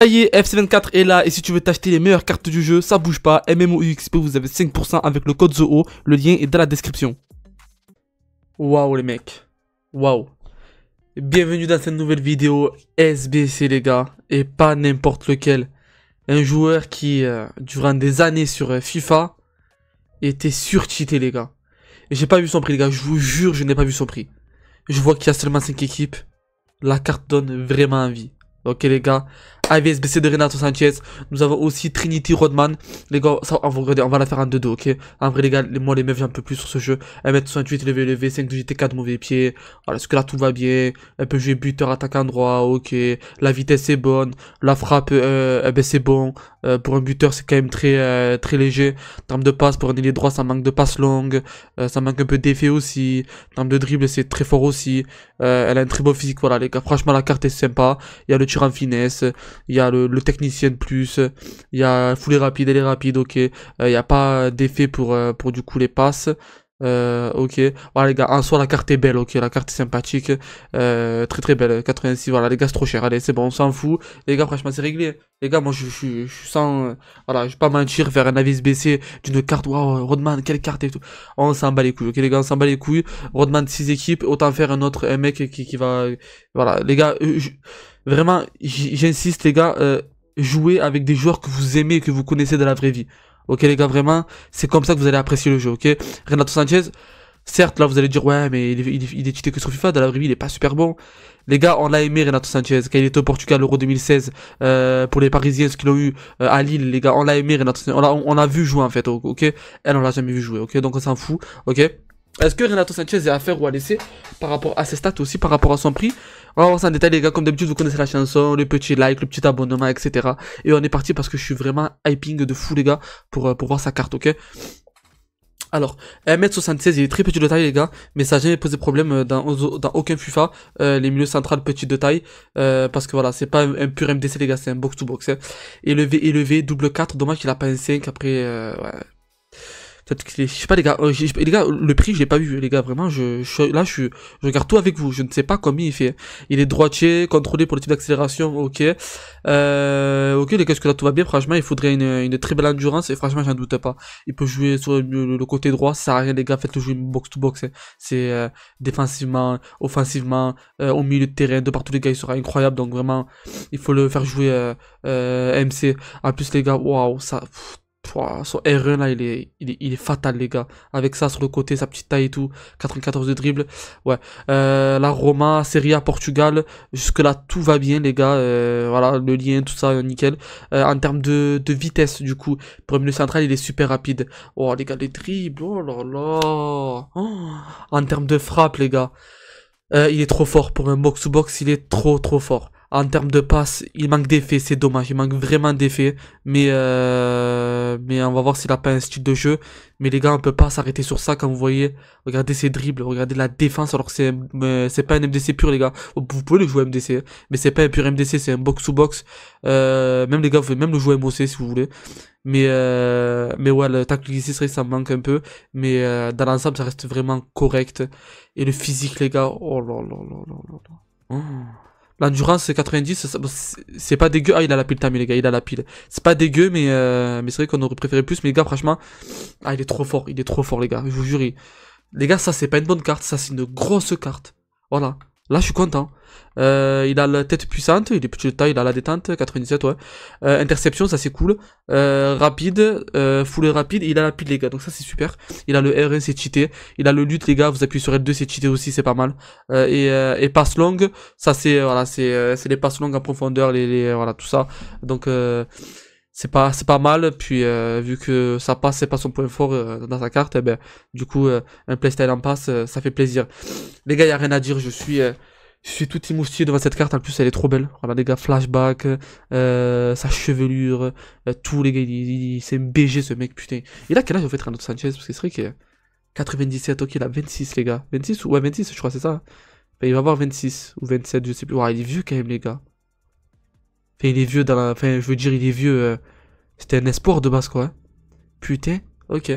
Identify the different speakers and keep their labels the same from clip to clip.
Speaker 1: Ça y est, FC24 est là et si tu veux t'acheter les meilleures cartes du jeu, ça bouge pas, MMOUXP vous avez 5% avec le code ZOO, le lien est dans la description. Waouh les mecs, waouh. Bienvenue dans cette nouvelle vidéo SBC les gars, et pas n'importe lequel. Un joueur qui, euh, durant des années sur euh, FIFA, était surcheaté les gars. j'ai pas vu son prix les gars, je vous jure je n'ai pas vu son prix. Je vois qu'il y a seulement 5 équipes, la carte donne vraiment envie. Ok les gars, AVSBC de Renato Sanchez. Nous avons aussi Trinity Rodman. Les gars, ça, on va regarder, on va la faire en 2-2, ok En vrai, les gars, les, moi, les meufs, j'en peux plus sur ce jeu. 1m68, levé, levé, 5 de gt 4 mauvais pied Voilà, ce que là, tout va bien. Elle peut jouer buteur, attaquant droit, ok. La vitesse est bonne. La frappe, euh, eh ben, c'est bon. Euh, pour un buteur, c'est quand même très, euh, très léger. En termes de passe, pour un ailier droit, ça manque de passe longue. Euh, ça manque un peu d'effet aussi. En termes de dribble, c'est très fort aussi. elle a un très beau physique, voilà, les gars. Franchement, la carte est sympa. Il y a le tir en finesse il y a le, technicien de plus, il y a fou les rapide, elle est rapide, ok. Euh, il n'y a pas d'effet pour, euh, pour du coup les passes. Euh, ok, voilà les gars, en soi la carte est belle, ok, la carte est sympathique, très très belle, 86, voilà les gars c'est trop cher, allez c'est bon, on s'en fout, les gars franchement c'est réglé, les gars moi je suis sans, voilà je vais pas mentir vers un avis baissé d'une carte, wow, Rodman quelle carte et tout, on s'en bat les couilles, ok les gars on s'en bat les couilles, Rodman 6 équipes, autant faire un autre, mec qui, qui va, voilà les gars, Vraiment, j'insiste les gars, euh, jouez avec des joueurs que vous aimez que vous connaissez de la vraie vie. Ok les gars, vraiment, c'est comme ça que vous allez apprécier le jeu, ok Renato Sanchez, certes là vous allez dire ouais mais il est, il cheaté que sur FIFA, dans la vraie vie il est pas super bon. Les gars, on l'a aimé Renato Sanchez, quand il était au Portugal Euro 2016, euh, pour les Parisiens, ce qu'ils ont eu euh, à Lille, les gars, on l'a aimé Renato Sanchez, on l'a, vu jouer en fait, ok Elle on l'a jamais vu jouer, ok Donc on s'en fout, ok est-ce que Renato Sanchez est à faire ou à laisser par rapport à ses stats aussi, par rapport à son prix on va voir ça en détail les gars, comme d'habitude vous connaissez la chanson, le petit like, le petit abonnement, etc. Et on est parti parce que je suis vraiment hyping de fou les gars pour, euh, pour voir sa carte, ok alors, 1m76, il est très petit de taille, les gars, mais ça n'a jamais posé problème euh, dans, dans aucun FIFA. Euh, les milieux centrales petits de taille, parce que voilà, c'est pas un, pur MDC, les gars, c'est un box-to-box. Élevé, hein. double 4, dommage qu'il a pas un 5 après, ouais, je sais pas les gars, euh, les gars, le prix je l'ai pas vu les gars, vraiment, je, là je, je, regarde tout avec vous, je ne sais pas combien il fait. Il est droitier, contrôlé pour le type d'accélération, ok. Euh, ok les gars, est-ce que là tout va bien, franchement il faudrait une, une très belle endurance et franchement j'en doute pas. Il peut jouer sur le, côté droit, ça sert rien les gars, faites-le jouer box to box, hein. c'est euh, défensivement, offensivement, au milieu de terrain, de partout les gars, il sera incroyable, donc vraiment il faut le faire jouer MC. En plus les gars, waouh, ça son R1 là, il est, il est, fatal, les gars. Avec ça sur le côté, sa petite taille et tout. 94 de dribble. Ouais. Euh, la Roma, Serie A, Portugal. Jusque-là, tout va bien, les gars. Euh, voilà, le lien, tout ça, euh, nickel. en termes de, vitesse, du coup, pour le central, il est super rapide. Oh, les gars, les dribbles. Oh là là. Oh. En termes de frappe, les gars. il est trop fort. Pour un box to -box, il est trop, trop fort. En termes de passe, il manque d'effet. c'est dommage, il manque vraiment d'effet. Mais, euh, mais on va voir s'il n'a pas un style de jeu. Mais les gars, on peut pas s'arrêter sur ça quand vous voyez. Regardez ses dribbles, regardez la défense alors que c'est euh, pas un MDC pur, les gars. Vous pouvez le jouer MDC, mais c'est pas un pur MDC, c'est un box-to-box. Euh, même les gars, vous pouvez même le jouer MOC si vous voulez. Mais, euh, mais ouais, le tacle ici serait ça manque un peu. Mais euh, dans l'ensemble, ça reste vraiment correct. Et le physique, les gars, oh là là là là là. Oh. L'endurance, c'est 90, c'est pas dégueu. Ah, il a la pile, Tammy, les gars, il a la pile. C'est pas dégueu, mais, euh, mais c'est vrai qu'on aurait préféré plus. Mais les gars, franchement, ah, il est trop fort, il est trop fort, les gars, je vous jure. Les gars, ça, c'est pas une bonne carte, ça, c'est une grosse carte. Voilà. Là, je suis content. Euh, il a la tête puissante, il est petit de taille, il a la détente, 97, ouais. Euh, interception, ça c'est cool. Euh, rapide, euh, foulée rapide, il a la pile, les gars, donc ça c'est super. Il a le R1, c'est cheaté. Il a le lutte, les gars, vous appuyez sur L2, c'est cheaté aussi, c'est pas mal. Euh, et, et passe longue, ça c'est, voilà, c'est les passes longues en profondeur, les, voilà, tout ça. Donc, c'est pas c'est pas mal puis euh, vu que ça passe c'est pas son point fort euh, dans sa carte eh ben du coup euh, un playstyle en passe ça fait plaisir les gars y a rien à dire je suis je suis tout émoustillé devant cette carte en plus elle est trop belle a les gars flashback sa chevelure tous les gars c'est BG ce mec putain et là quel âge en fait autre Sanchez parce que c'est vrai que 97 ok il a 26 les gars 26 ouais 26 je crois c'est ça ben, il va avoir 26 ou 27 je sais plus ouais, il est vieux quand même les gars Enfin, il est vieux dans la... Enfin, je veux dire, il est vieux. Euh, c'était un espoir de base, quoi. Hein. Putain, ok.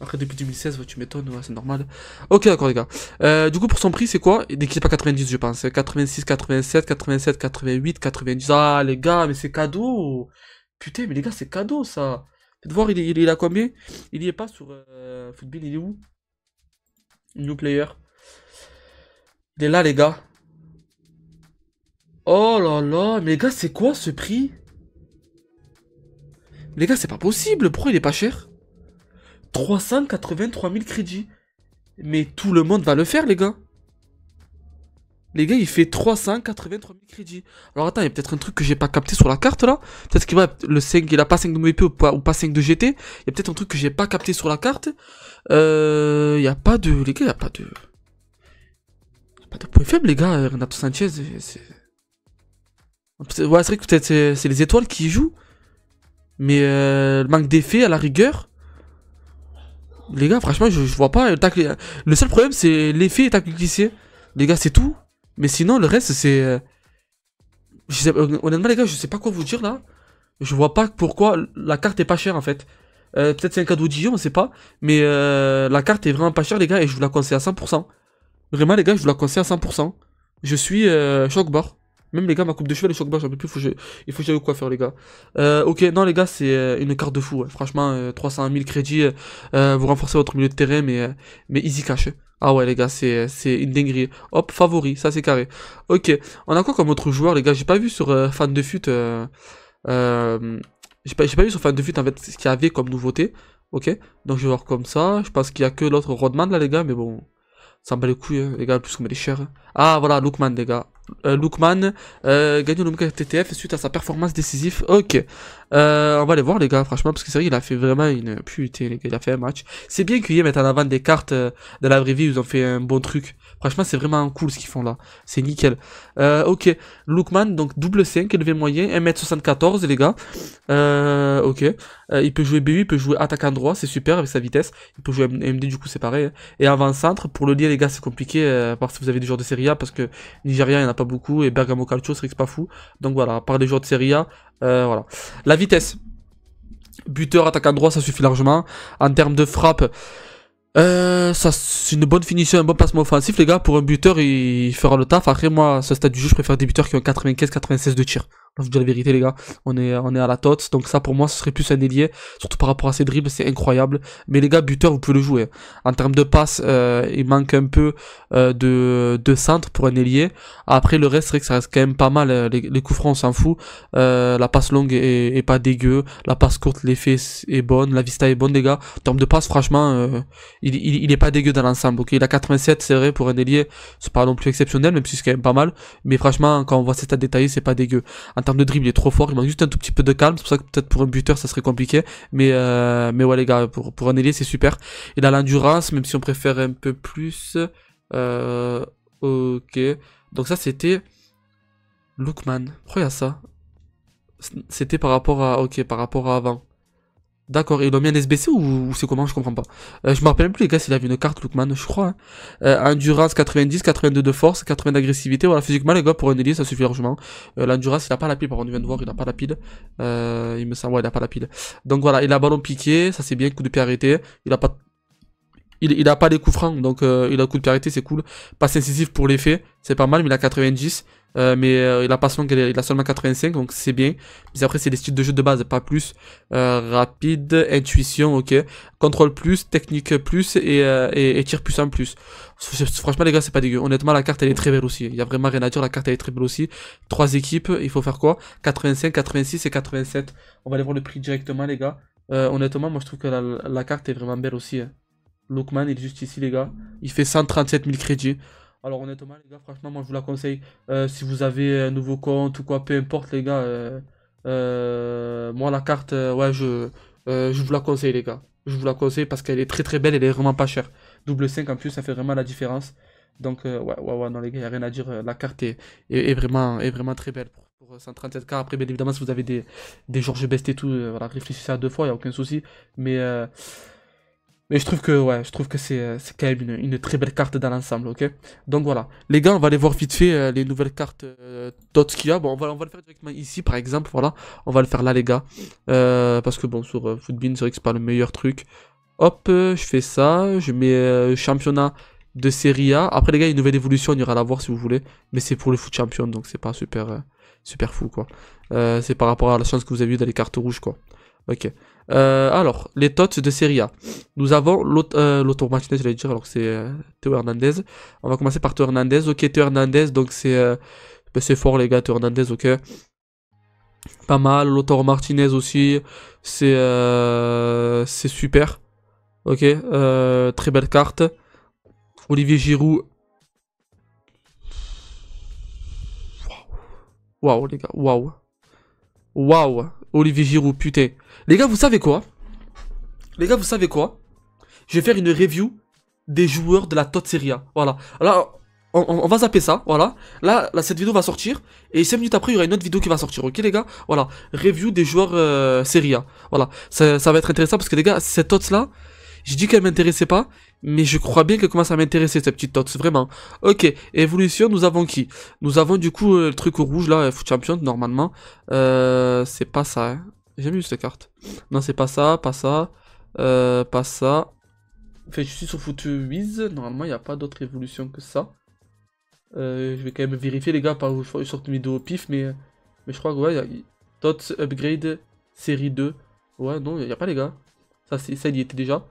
Speaker 1: Après, depuis 2016, tu m'étonnes, c'est normal. Ok, d'accord, les gars. Euh, du coup, pour son prix, c'est quoi Dès qu'il est pas 90, je pense. 86, 87, 87, 88, 90. Ah, les gars, mais c'est cadeau Putain, mais les gars, c'est cadeau, ça Faites voir, il est, il est combien Il y est pas sur euh, Football, il est où New player. Il est là, les gars. Oh là là, mais les gars, c'est quoi ce prix Les gars, c'est pas possible, pourquoi il est pas cher 383 000 crédits. Mais tout le monde va le faire, les gars. Les gars, il fait 383 000 crédits. Alors attends, il y a peut-être un truc que j'ai pas capté sur la carte là. Peut-être qu'il va le 5, il a pas 5 de MVP ou pas, 5 de GT. Il y a peut-être un truc que j'ai pas capté sur la carte. Euh, il y a pas de les gars, il y a pas de il y a pas de point faible les gars, Renato Sanchez, c'est Ouais, c'est vrai que peut-être c'est les étoiles qui jouent. Mais euh, le manque d'effet à la rigueur. Les gars, franchement, je, vois pas. Euh, le, seul problème, c'est l'effet et glissé. Les gars, c'est tout. Mais sinon, le reste, c'est. Euh, honnêtement, les gars, je sais pas quoi vous dire là. Je vois pas pourquoi la carte est pas chère en fait. peut-être c'est un cadeau DJ on sait pas. Mais la carte est vraiment pas chère, les gars, et je vous la conseille à 100%. Vraiment, les gars, je vous la conseille à 100%. Je suis choc bord. Même les gars, ma coupe de cheveux, les chocs bah, j'en peux plus. Il faut que j'aille au coiffeur, les gars. Euh, ok, non, les gars, c'est euh, une carte de fou. Franchement, 300 euh, 000 crédits. vous renforcez votre milieu de terrain, mais, mais easy cash. Ah ouais, les gars, c'est une dinguerie. Hop, favori, ça c'est carré. Ok, on a quoi comme autre joueur, les gars J'ai pas vu sur fan de fut. J'ai pas, pas vu sur fan de fut, en fait, ce qu'il y avait comme nouveauté. Ok, donc je vais voir comme ça. Je pense qu'il y a que l'autre Rodman là, les gars, mais bon. Ça me bat les couilles, hein. les gars, plus qu'on met les chers. Hein. Ah voilà, Lookman, les gars. Euh, Lukman euh, gagne le TTF suite à sa performance décisive. Ok. Euh, on va les voir les gars, franchement, parce que c'est vrai, il a fait vraiment une putain, les gars, il a fait un match. C'est bien ait mettre en avant des cartes euh, de la vraie vie, ils ont fait un bon truc. Franchement, c'est vraiment cool ce qu'ils font là, c'est nickel. Euh, ok, Lookman, donc double 5, élevé moyen, 1m74 les gars. Euh, ok, il peut jouer BU, il peut jouer attaque en droit, c'est super avec sa vitesse. Il peut jouer MD du coup, c'est pareil. Hein. Et avant-centre, pour le dire les gars, c'est compliqué, parce que vous avez des joueurs de Serie A, parce que Nigeria, il n'y en a pas beaucoup, et Bergamo Calcio, c'est pas fou. Donc voilà, part des joueurs de Serie A, euh, voilà. La vitesse. Buteur, attaque en droit, ça suffit largement. En termes de frappe, euh, c'est une bonne finition, un bon placement offensif, les gars. Pour un buteur, il, fera le taf. Après, moi, à ce stade du jeu, je préfère des buteurs qui ont 95-96 de tir. Je vous dis la vérité, les gars. On est, on est à la tote. Donc, ça, pour moi, ce serait plus un ailier. Surtout par rapport à ses dribbles, c'est incroyable. Mais les gars, buteur, vous pouvez le jouer. En termes de passe, euh, il manque un peu euh, de, de centre pour un ailier. Après, le reste, c'est que ça reste quand même pas mal. Euh, les, les coups francs, on s'en fout. la passe longue est, pas dégueu. La passe courte, l'effet est bonne. La vista est bonne, les gars. En termes de passe, franchement, il, il, est pas dégueu dans l'ensemble. ok il a 87, c'est vrai, pour un ailier. C'est pas non plus exceptionnel, même si c'est quand même pas mal. Mais franchement, quand on voit cet état détaillé, c'est pas dégueu termes de dribble, il est trop fort. Il manque juste un tout petit peu de calme. C'est pour ça que peut-être pour un buteur, ça serait compliqué. Mais, euh, mais ouais, les gars, pour, un ailier, c'est super. Il a l'endurance, même si on préfère un peu plus. Euh, ok. Donc ça, c'était Lookman. Pourquoi il ça C'était par rapport à... Ok, par rapport à avant. D'accord, il a mis un SBC ou, c'est comment Je comprends pas. Euh, je me rappelle plus, les gars, s'il avait une carte Lookman, je crois. Hein. Euh, endurance 90, 82 de force, 80 d'agressivité. Voilà, physiquement, les gars, pour un élite, ça suffit largement. Euh, l'endurance, il a pas la pile, par on vient de voir, il a pas la pile. Euh, il me semble, ouais, il a pas la pile. Donc voilà, il a ballon piqué, ça c'est bien, coup de pied arrêté. Il a pas il, il a pas les coups francs, donc euh, il a coup de carité, c'est cool. Passe incisif pour l'effet, c'est pas mal, mais il a 90. Euh, mais euh, il a pas seulement il a seulement 85, donc c'est bien. Mais après, c'est les styles de jeu de base, pas plus. rapide, intuition, ok. Contrôle plus, technique plus et, et, tir puissant plus. Franchement, les gars, c'est pas dégueu. Honnêtement, la carte elle est très belle aussi. Il y a vraiment rien à dire, la carte elle est très belle aussi. Trois équipes, il faut faire quoi 85, 86 et 87. On va aller voir le prix directement, les gars. honnêtement, moi je trouve que la, carte est vraiment belle aussi. Hein. Lookman, est juste ici, les gars. Il fait 137 000 crédits. Alors, honnêtement, les gars, franchement, moi, je vous la conseille. Euh, si vous avez un nouveau compte ou quoi, peu importe, les gars. Euh, euh, moi, la carte, ouais, je, je vous la conseille, les gars. Je vous la conseille parce qu'elle est très, très belle. Elle est vraiment pas chère. Double 5, en plus, ça fait vraiment la différence. Donc, ouais, ouais, ouais, non, les gars, il a rien à dire. La carte est, est, vraiment, est vraiment très belle pour, 137K. Après, bien évidemment, si vous avez des, des Georges Best et tout, voilà, réfléchissez à deux fois, il n'y a aucun souci. Mais... Mais je trouve que ouais, je trouve que c'est euh, quand même une, très belle carte dans l'ensemble, ok Donc voilà. Les gars, on va aller voir vite fait euh, les nouvelles cartes euh, d'Otskia. Bon, on va, le faire directement ici, par exemple, voilà. On va le faire là, les gars. parce que bon, sur Footbin, c'est vrai que c'est pas le meilleur truc. Hop, je fais ça. Je mets championnat de série A. Après, les gars, une nouvelle évolution, on ira la voir si vous voulez. Mais c'est pour le foot champion, donc c'est pas super, super fou, quoi. c'est par rapport à la chance que vous avez eu dans les cartes rouges, quoi. Ok. Euh, alors, les tots de Serie A. Nous avons l'autre euh, Martinez, je dire, alors c'est euh, Théo Hernandez. On va commencer par Théo Hernandez. Ok, Théo Hernandez, donc c'est ben, c'est fort, les gars, Théo Hernandez, ok. Pas mal. L'autor Martinez aussi, c'est c'est super. Ok, très belle carte. Olivier Giroud. Waouh, wow, les gars, waouh. Waouh. Olivier Giroud, putain. Les gars, vous savez quoi Les gars, vous savez quoi Je vais faire une review des joueurs de la Tot série A. Voilà. Alors, on, va zapper ça, voilà. Là, cette vidéo va sortir. Et 5 minutes après, il y aura une autre vidéo qui va sortir, ok les gars Voilà, review des joueurs euh, série A. Voilà, ça, va être intéressant parce que les gars, cette tots là, j'ai dit qu'elle m'intéressait pas mais je crois bien que commence à m'intéresser cette petite Tots, vraiment. Ok, évolution, nous avons qui Nous avons du coup euh, le truc rouge là, Foot Champion normalement. Euh, c'est pas ça, hein. J'ai vu cette carte. Non, c'est pas ça, pas ça, euh, pas ça. Enfin, je suis sur Foot Wiz, normalement il n'y a pas d'autre évolution que ça. Euh, je vais quand même vérifier les gars, par où je sorte une vidéo au pif, mais, mais je crois que ouais, y Tots Upgrade série 2. Ouais, non, il n'y a pas les gars. Ça, ça y était déjà.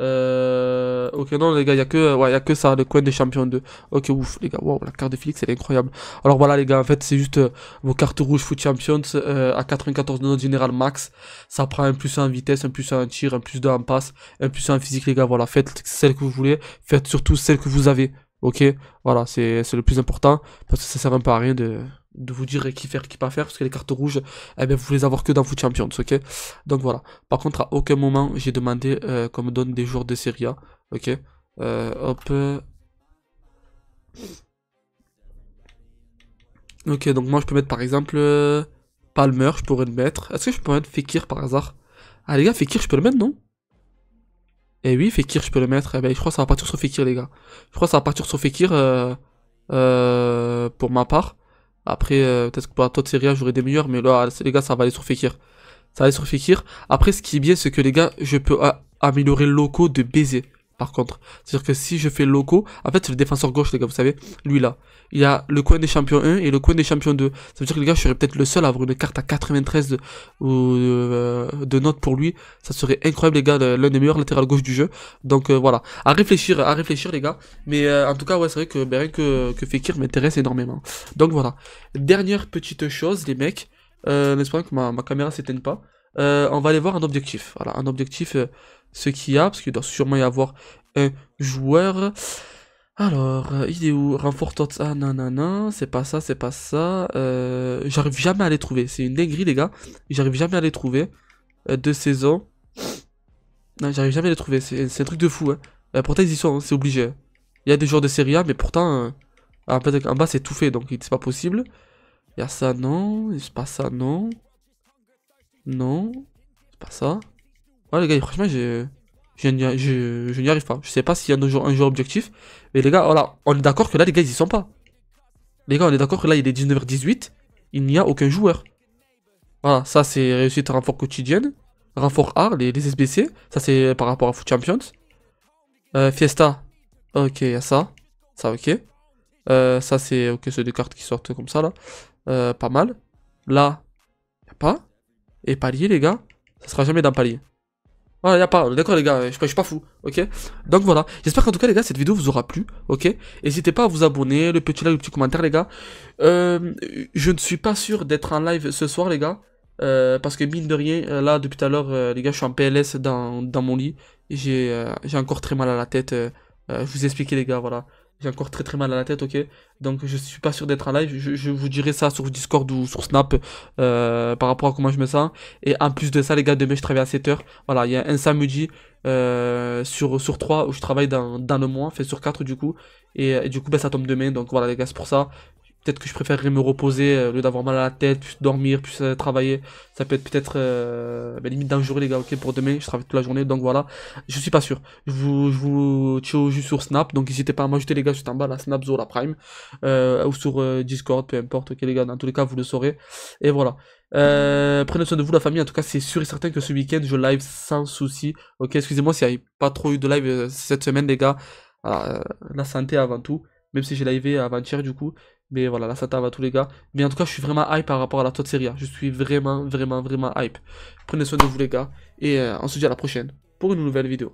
Speaker 1: Euh, ok, non, les gars, il n'y a, que, ouais, y que ça, le coin des champions 2. Ok, ouf, les gars, wow, la carte de Félix, elle est incroyable. Alors voilà, les gars, en fait, c'est juste euh, vos cartes rouges Foot Champions euh, à 94 de notre général max. Ça prend un plus en vitesse, un plus en tir, un plus 2 en passe, un plus en physique, les gars. Voilà, faites celle que vous voulez, faites surtout celle que vous avez. Ok, voilà, c'est le plus important parce que ça sert un pas à rien de, vous dire qui faire, qui pas faire parce que les cartes rouges, eh bien, vous les avoir que dans Foot Champions, ok Donc voilà. Par contre, à aucun moment j'ai demandé euh, qu'on me donne des joueurs de Serie A, ok euh, Hop. Ok, donc moi je peux mettre par exemple euh, Palmer, je pourrais le mettre. Est-ce que je peux mettre Fekir par hasard Ah les gars, Fekir, je peux le mettre, non et oui, Fekir, je peux le mettre. Eh ben, je crois que ça va partir sur Fekir, les gars. Je crois que ça va partir sur Fekir euh, euh, pour ma part. Après, euh, peut-être que pour la série série j'aurai des meilleurs, mais là, les gars, ça va aller sur Fekir. Ça va aller sur Fekir. Après, ce qui est bien, c'est que les gars, je peux améliorer le loco de baiser contre. C'est-à-dire que si je fais loco, en fait, c'est le défenseur gauche, les gars, vous savez, lui là. Il y a le coin des champions 1 et le coin des champions 2. Ça veut dire que les gars, je serais peut-être le seul à avoir une carte à 93 de, ou, euh, de notes pour lui. Ça serait incroyable, les gars, l'un des meilleurs latérales gauche du jeu. Donc euh, voilà, à réfléchir, à réfléchir, les gars. Mais euh, en tout cas, ouais, c'est vrai que, ben, rien que, que Fekir m'intéresse énormément. Donc voilà. Dernière petite chose, les mecs. Euh, que ma, caméra s'éteint pas. on va aller voir un objectif. Voilà, un objectif ce qu'il y a, parce qu'il doit sûrement y avoir un joueur. Alors, euh, il est où Renfort Ah, non c'est pas ça, c'est pas ça. Euh, j'arrive jamais à les trouver. C'est une dinguerie, les gars. J'arrive jamais à les trouver. Euh, deux saisons. Non, j'arrive jamais à les trouver. C'est un truc de fou. Hein. pourtant, ils y sont, hein, c'est obligé. Hein. Il y a des joueurs de série A, mais pourtant, en, fait, en, bas, c'est tout fait, donc c'est pas possible. Il y a ça, non. C'est pas ça, non. Non. C'est pas ça les gars, franchement, je, n'y arrive pas. Je sais pas s'il y a un joueur, un objectif. Mais les gars, voilà, on est d'accord que là, les gars, ils sont pas. Les gars, on est d'accord que là, il est 19h18. Il n'y a aucun joueur. Voilà, ça, c'est réussite renfort quotidienne. Renfort A, les, SBC. Ça, c'est par rapport à Foot Champions. Euh, Fiesta. Ok, y a ça. Ça, ok. Euh, ça, c'est ok, ceux des cartes qui sortent comme ça, là. Euh, pas mal. Là, y a pas. Et palier, les gars, ça sera jamais dans palier. Voilà, y a pas, d'accord les gars, je suis pas, fou, ok Donc voilà, j'espère qu'en tout cas les gars, cette vidéo vous aura plu, ok N'hésitez pas à vous abonner, le petit like, le petit commentaire les gars. Euh, je ne suis pas sûr d'être en live ce soir les gars, euh, parce que mine de rien, euh, là depuis tout à l'heure, les gars, je suis en PLS dans, mon lit. J'ai encore très mal à la tête, je vous expliquer les gars, voilà. J'ai encore très très mal à la tête, ok Donc je suis pas sûr d'être en live. Je, vous dirai ça sur Discord ou sur Snap euh, par rapport à comment je me sens. Et en plus de ça, les gars, demain je travaille à 7h. Voilà, il y a un samedi euh, sur, sur 3 où je travaille dans, le mois, fait sur 4 du coup. Et, du coup, ben, ça tombe demain. Donc voilà, les gars, c'est pour ça. Peut-être que je préférerais me reposer euh, au lieu d'avoir mal à la tête, plus dormir, puis euh, travailler. Ça peut être peut-être euh, ben, limite dangereux, les gars, ok pour demain, je travaille toute la journée, donc voilà. Je suis pas sûr. Je vous, je vous tiens juste sur Snap, donc n'hésitez pas à m'ajouter les gars juste en bas, la Snap la Prime, ou sur Discord, peu importe, ok les gars, dans tous les cas vous le saurez. Et voilà. prenez soin de vous, la famille. En tout cas, c'est sûr et certain que ce week-end, je live sans souci. Ok, excusez-moi s'il n'y a pas trop eu de live cette semaine, les gars. Ah, la santé avant tout. Même si j'ai live avant-hier, du coup. Mais voilà, la santa va tous les gars. Mais en tout cas, je suis vraiment hype par rapport à la série hein. Je suis vraiment, vraiment, vraiment hype. Prenez soin de vous les gars. Et euh, on se dit à la prochaine pour une nouvelle vidéo.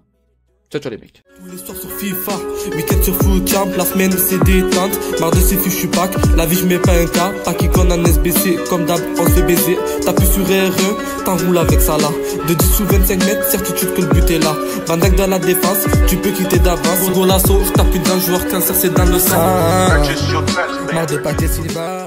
Speaker 1: Ciao, ciao les mecs. Tous les soirs sur FIFA, week-end sur foot camp, la semaine c'est détente, marre de ces fiches, je suis back, la vie je mets pas un cas, pas qui connaît un SBC, comme d'hab, on se baiser, t'appuies sur R1, e, t'enroules avec ça là, de 10 ou 25 mètres, certitude que le but est là, Bandac dans la défense, tu peux quitter d'avance, gros lasso, t'as plus d'un joueur cancer, c'est dans le sang. Marre ah. de